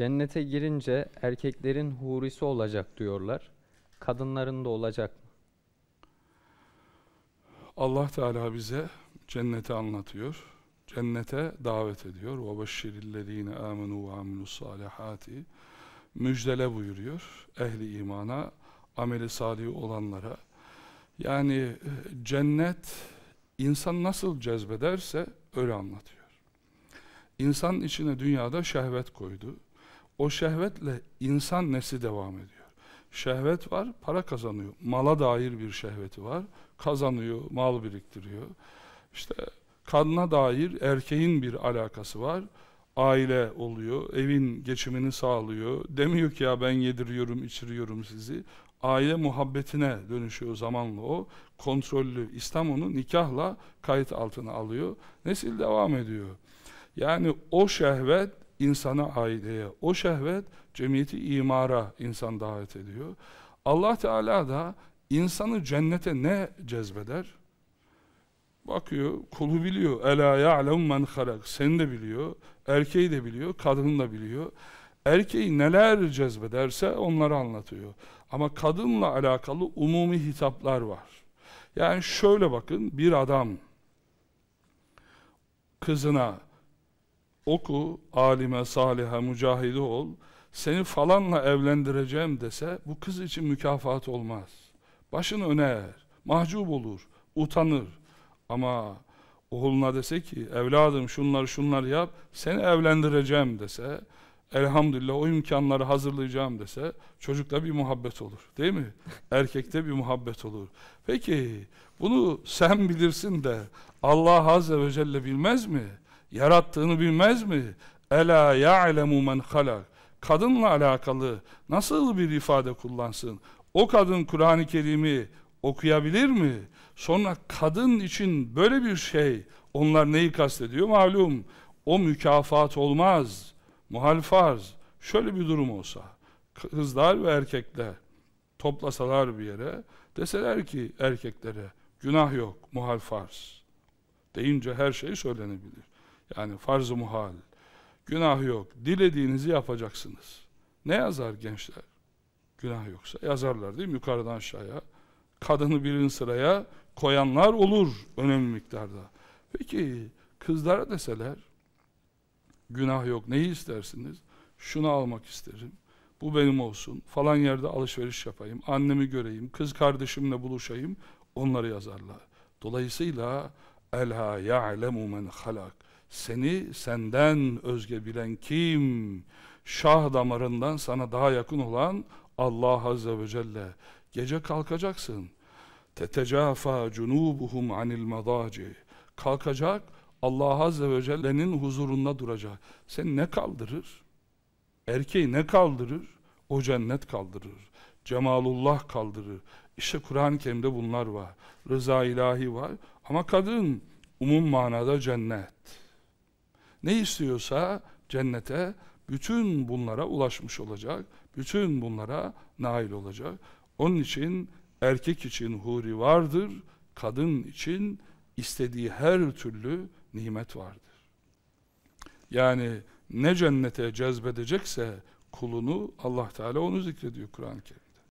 Cennete girince erkeklerin hurisi olacak diyorlar. Kadınların da olacak mı? Allah Teala bize cenneti anlatıyor. Cennete davet ediyor. وَبَشِّرِ الَّذ۪ينَ آمَنُوا وَعَمِلُوا الصَّالِحَاتِ Müjdele buyuruyor ehli imana, ameli salih olanlara. Yani e, cennet insan nasıl cezbederse öyle anlatıyor. İnsan içine dünyada şehvet koydu o şehvetle insan nesi devam ediyor. Şehvet var, para kazanıyor. Mala dair bir şehveti var. Kazanıyor, mal biriktiriyor. İşte kadına dair erkeğin bir alakası var. Aile oluyor, evin geçimini sağlıyor. Demiyor ki ya ben yediriyorum, içiriyorum sizi. Aile muhabbetine dönüşüyor zamanla o. Kontrollü. İslam onu nikahla kayıt altına alıyor. Nesil devam ediyor. Yani o şehvet insana, aileye. O şehvet cemiyeti imara insan davet ediyor. Allah Teala da insanı cennete ne cezbeder? Bakıyor, kulu biliyor. Ela ya'lem men halak. Seni de biliyor. Erkeği de biliyor, kadını da biliyor. Erkeği neler cezbederse onları anlatıyor. Ama kadınla alakalı umumi hitaplar var. Yani şöyle bakın, bir adam kızına oku, alime, salihe, mücahide ol, seni falanla evlendireceğim dese bu kız için mükafat olmaz. Başını öner, eğer, mahcup olur, utanır. Ama oğluna dese ki evladım şunları şunlar yap, seni evlendireceğim dese elhamdülillah o imkanları hazırlayacağım dese çocukta bir muhabbet olur. Değil mi? Erkekte bir muhabbet olur. Peki bunu sen bilirsin de Allah Azze ve Celle bilmez mi? Yarattığını bilmez mi? Ela ya'lemu men halak. Kadınla alakalı nasıl bir ifade kullansın? O kadın Kur'an-ı Kerim'i okuyabilir mi? Sonra kadın için böyle bir şey, onlar neyi kastediyor malum. O mükafat olmaz. Muhal Şöyle bir durum olsa, kızlar ve erkekler toplasalar bir yere, deseler ki erkeklere, günah yok, muhal farz. Deyince her şey söylenebilir. Yani farz-ı muhal. Günah yok. Dilediğinizi yapacaksınız. Ne yazar gençler? Günah yoksa. Yazarlar değil mi? Yukarıdan aşağıya. Kadını birinci sıraya koyanlar olur önemli miktarda. Peki kızlara deseler günah yok neyi istersiniz? Şunu almak isterim. Bu benim olsun. Falan yerde alışveriş yapayım. Annemi göreyim. Kız kardeşimle buluşayım. Onları yazarlar. Dolayısıyla Elha ya'lemu men halak. Seni senden özge bilen kim? Şah damarından sana daha yakın olan Allah Azze ve Celle. Gece kalkacaksın. Tetecafa cunubuhum anil madaci. Kalkacak, Allah Azze ve Celle'nin huzurunda duracak. Sen ne kaldırır? Erkeği ne kaldırır? O cennet kaldırır. Cemalullah kaldırır. İşte Kur'an-ı Kerim'de bunlar var. Rıza ilahi var. Ama kadın umum manada cennet. Ne istiyorsa cennete bütün bunlara ulaşmış olacak. Bütün bunlara nail olacak. Onun için erkek için huri vardır, kadın için istediği her türlü nimet vardır. Yani ne cennete cezbedecekse kulunu Allah Teala onu zikrediyor Kur'an-ı Kerim.